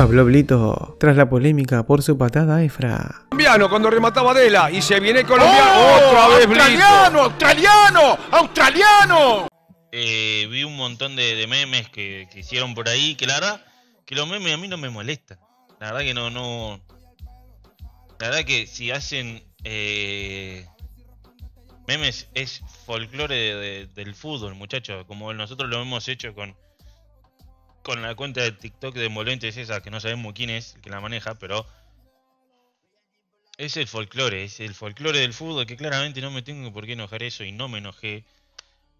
Habló tras la polémica por su patada Efra. Colombiano cuando remataba Adela y se viene colombiano ¡Oh! otra vez australiano, Australiano, australiano, eh, vi un montón de, memes que, hicieron por ahí, que la verdad, que los memes a mí no me molestan. La verdad que no, no. La verdad que si hacen eh, memes es folclore del fútbol, muchachos, como nosotros lo hemos hecho con con la cuenta de TikTok de Envolventes esa, que no sabemos quién es el que la maneja, pero es el folclore, es el folclore del fútbol, que claramente no me tengo por qué enojar eso y no me enojé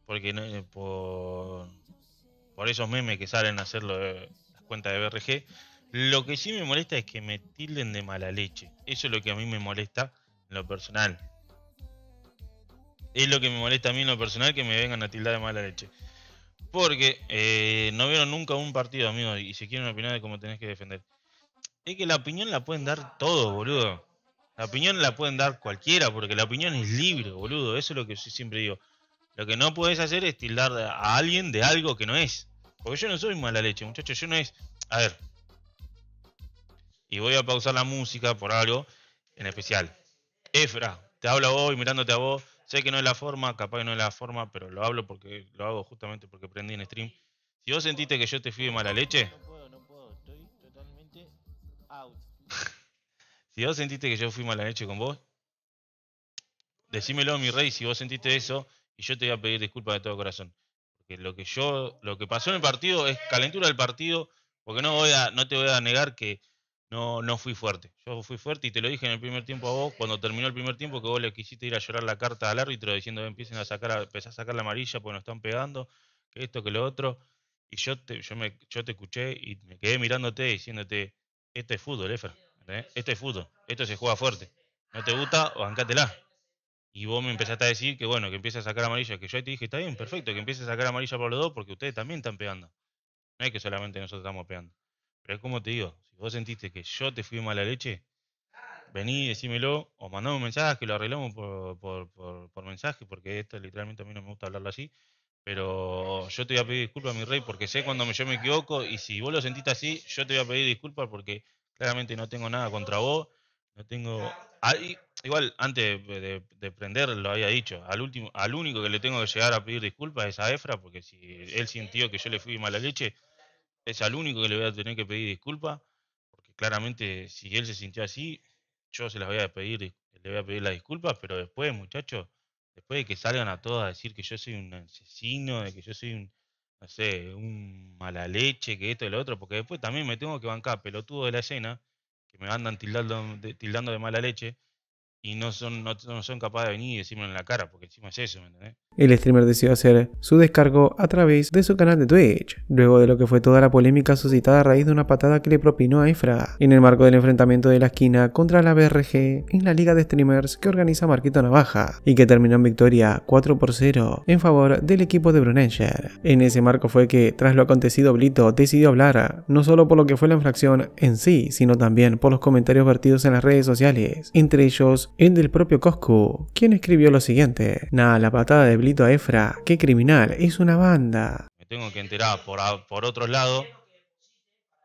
porque no, eh, por, por esos memes que salen a hacer las cuentas de BRG. Lo que sí me molesta es que me tilden de mala leche. Eso es lo que a mí me molesta en lo personal. Es lo que me molesta a mí en lo personal que me vengan a tildar de mala leche. Porque eh, no vieron nunca un partido, amigo, y se quieren opinar de cómo tenés que defender. Es que la opinión la pueden dar todos, boludo. La opinión la pueden dar cualquiera, porque la opinión es libre, boludo. Eso es lo que yo siempre digo. Lo que no puedes hacer es tildar a alguien de algo que no es. Porque yo no soy mala leche, muchachos. Yo no es. A ver. Y voy a pausar la música por algo en especial. Efra, te hablo a vos y mirándote a vos. Sé que no es la forma, capaz que no es la forma, pero lo hablo porque lo hago justamente porque prendí en stream. Si vos sentiste que yo te fui de mala leche. No puedo, no puedo, estoy totalmente out. si vos sentiste que yo fui mala leche con vos, decímelo, mi rey, si vos sentiste eso, y yo te voy a pedir disculpas de todo corazón. Porque lo que yo, lo que pasó en el partido es calentura del partido, porque no voy a, no te voy a negar que no, no fui fuerte. Yo fui fuerte y te lo dije en el primer tiempo a vos, cuando terminó el primer tiempo, que vos le quisiste ir a llorar la carta al árbitro diciendo empiecen a sacar, a, a sacar la amarilla porque nos están pegando, que esto, que lo otro. Y yo te, yo me, yo te escuché y me quedé mirándote diciéndote, este es fútbol, Efra, Este es fútbol, esto se juega fuerte. No te gusta, bancátela. Y vos me empezaste a decir que bueno, que empiece a sacar amarilla, que yo ahí te dije, está bien, perfecto, que empiece a sacar amarilla por los dos porque ustedes también están pegando. No es que solamente nosotros estamos pegando. Pero es como te digo, si vos sentiste que yo te fui mala leche, vení, decímelo, o mandame un mensaje, que lo arreglamos por, mensaje, porque esto literalmente a mí no me gusta hablarlo así. Pero yo te voy a pedir disculpas, mi rey, porque sé cuando yo me equivoco y si vos lo sentiste así, yo te voy a pedir disculpas porque claramente no tengo nada contra vos. No tengo. Ah, igual, antes de, prender, lo había dicho. Al último al único que le tengo que llegar a pedir disculpas es a Efra, porque si él sintió que yo le fui mala leche, es al único que le voy a tener que pedir disculpas, porque claramente si él se sintió así, yo se las voy a pedir, le voy a pedir las disculpas, pero después, muchachos, después de que salgan a todos a decir que yo soy un asesino, de que yo soy un, no sé, un mala leche, que esto y lo otro, porque después también me tengo que bancar pelotudo de la escena, que me andan tildando, tildando de mala leche, y no son, son capaces de venir y decirme en la cara, porque encima es eso, ¿me entendés? El streamer decidió hacer su descargo a través de su canal de Twitch, luego de lo que fue toda la polémica suscitada a raíz de una patada que le propinó a Efra en el marco del enfrentamiento de la esquina contra la BRG en la liga de streamers que organiza Marquito Navaja y que terminó en victoria 4 por 0 en favor del equipo de Brunenger. En ese marco fue que, tras lo acontecido, Blito decidió hablar, no solo por lo que fue la infracción en sí, sino también por los comentarios vertidos en las redes sociales, entre ellos en del propio Cosco, quien escribió lo siguiente. Nada, la patada de Blito a Efra, qué criminal, es una banda. Me tengo que enterar por, por lado, lados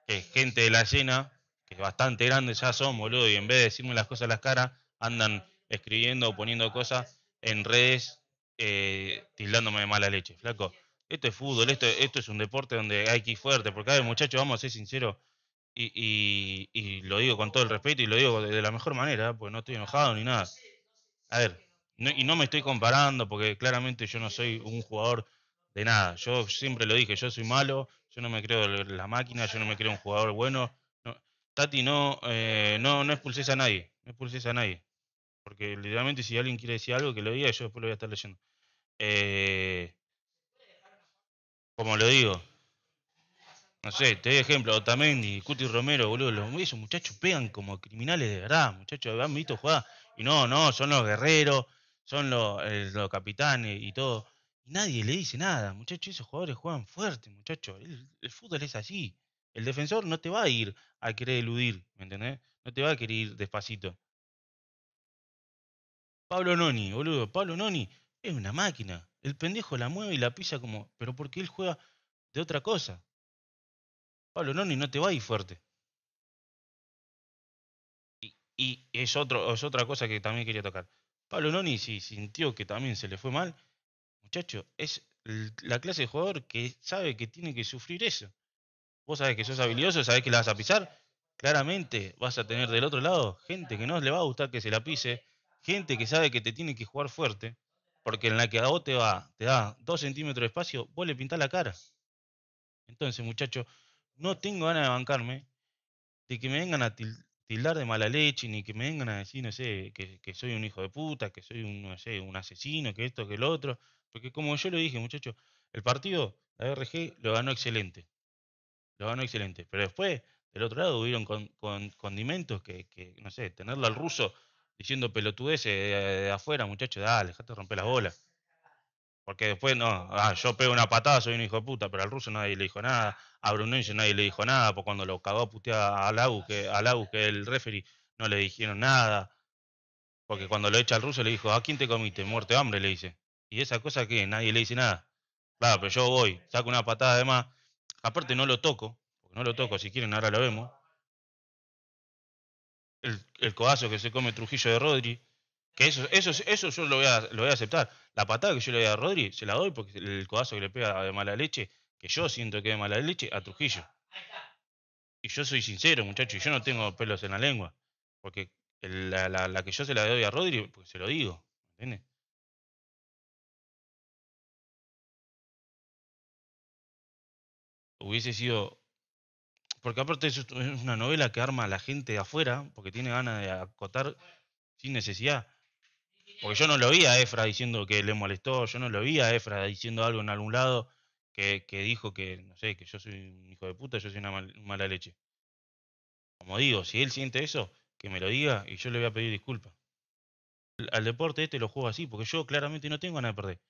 que gente de la llena, que es bastante grande ya son, boludo, y en vez de decirme las cosas a las caras, andan escribiendo o poniendo cosas en redes eh, tildándome de mala leche, flaco. Esto es fútbol, esto, esto es un deporte donde hay que ir fuerte, porque hay muchachos, vamos a ser sinceros, y, lo digo con todo el respeto y lo digo de, la mejor manera, pues no estoy enojado ni nada. A ver, y no me estoy comparando porque claramente yo no soy un jugador de nada. Yo siempre lo dije, yo soy malo, yo no me creo la máquina, yo no me creo un jugador bueno. tati, no, eh, no, no expulses a nadie, no expulses a nadie. Porque literalmente si alguien quiere decir algo, que lo diga yo después lo voy a estar leyendo. Eh, como lo digo, no sé, te doy ejemplo, Otamendi, Cuti Romero, boludo. esos muchachos pegan como criminales de verdad, muchachos. Han visto jugar. Y no, no, son los guerreros, son eh, los, capitanes y todo. Y nadie le dice nada, muchachos. Esos jugadores juegan fuerte, muchachos. El, el, fútbol es así. El defensor no te va a ir a querer eludir, ¿me entendés? No te va a querer ir despacito. Pablo Noni, boludo. Pablo Noni es una máquina. El pendejo la mueve y la pisa como. Pero porque él juega de otra cosa. Pablo Noni no te va a ir fuerte. Y, es, otro, otra cosa que también quería tocar. Pablo Noni, si sintió que también se le fue mal, muchacho, es la clase de jugador que sabe que tiene que sufrir eso. Vos sabés que sos habilidoso, sabés que la vas a pisar. Claramente vas a tener del otro lado gente que no le va a gustar que se la pise, gente que sabe que te tiene que jugar fuerte, porque en la que a vos te va, te da dos centímetros de espacio, vos le pintás la cara. Entonces, muchacho, no tengo ganas de bancarme, de que me vengan a tildar de mala leche, ni que me vengan a decir, no sé, que, soy un hijo de puta, que soy un, no sé, un asesino, que esto, que lo otro. Porque como yo lo dije, muchachos, el partido, la RG, lo ganó excelente. Lo ganó excelente. Pero después, del otro lado, hubieron con, condimentos que, no sé, tenerlo al ruso diciendo pelotudeces de, afuera, muchachos, dale, dejate romper las bolas. Porque después no, ah, yo pego una patada, soy un hijo de puta, pero al ruso nadie le dijo nada, a Brunense nadie le dijo nada, porque cuando lo cagó a putear al que, es el referee, no le dijeron nada. Porque cuando lo echa al ruso le dijo, ¿a quién te comiste? Muerte de hambre, le dice. Y esa cosa que nadie le dice nada. Claro, pero yo voy, saco una patada además Aparte no lo toco, no lo toco, si quieren ahora lo vemos. El, el codazo que se come Trujillo de Rodri, que eso, eso, eso yo lo voy, a, lo voy a aceptar. La patada que yo le doy a Rodri, se la doy porque el codazo que le pega de mala leche, que yo siento que es de mala leche, a Trujillo. Y yo soy sincero, muchachos, y yo no tengo pelos en la lengua. Porque la, que yo se la doy a Rodri, pues se lo digo. ¿Entiendes? Hubiese sido porque aparte es una novela que arma a la gente de afuera, porque tiene ganas de acotar sin necesidad. Porque yo no lo vi a Efra diciendo que le molestó, yo no lo vi a Efra diciendo algo en algún lado que, dijo que, no sé, que yo soy un hijo de puta, yo soy una mala leche. Como digo, si él siente eso, que me lo diga y yo le voy a pedir disculpas. Al, deporte este lo juego así, porque yo claramente no tengo ganas de perder.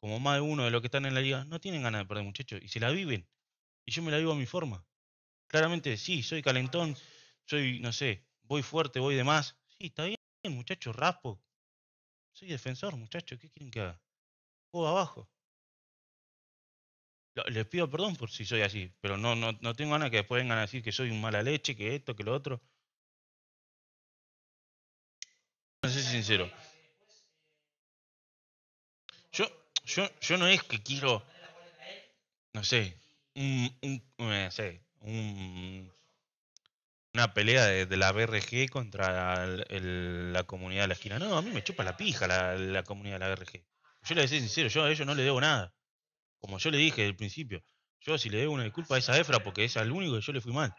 Como más de uno de los que están en la liga, no tienen ganas de perder, muchachos, y se la viven. Y yo me la vivo a mi forma. Claramente, sí, soy calentón, soy, no sé, voy fuerte, voy de más. Sí, está bien, muchachos, raspo, soy defensor, muchachos. ¿Qué quieren que haga? Juego abajo. Les pido perdón por si soy así, pero no, no, no tengo ganas que después vengan a decir que soy un mala leche, que esto, que lo otro. No sé sincero. Yo, yo, yo no es que quiero, no sé, un, un, no sé, un una pelea de, la BRG contra la comunidad de la esquina. No, a mí me chupa la pija la, comunidad de la BRG. Yo le decía sincero, yo a ellos no le debo nada. Como yo le dije al principio, yo si le debo una disculpa a esa EFRA porque es al único que yo le fui mal.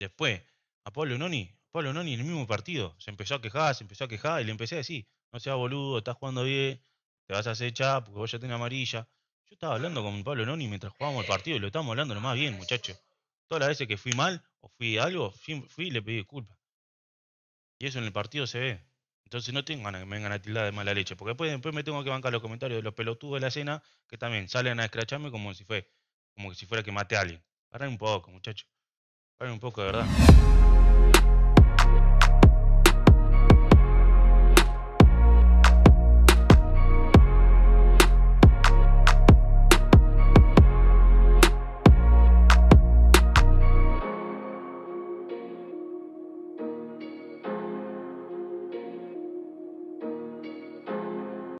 Después, a Pablo Noni, Pablo Noni en el mismo partido, se empezó a quejar, se empezó a quejar y le empecé a decir, no seas boludo, estás jugando bien, te vas a hacer porque vos ya tenés amarilla. Yo estaba hablando con Pablo Noni mientras jugábamos el partido y lo estábamos hablando nomás bien, muchacho Todas las veces que fui mal o fui algo, fui y le pedí disculpas. Y eso en el partido se ve. Entonces no tengo ganas que me vengan a tildar de mala leche, porque después, me tengo que bancar los comentarios de los pelotudos de la cena que también salen a escracharme como si fue, como si fuera que maté a alguien. Paren un poco, muchachos. Paren un poco, de verdad.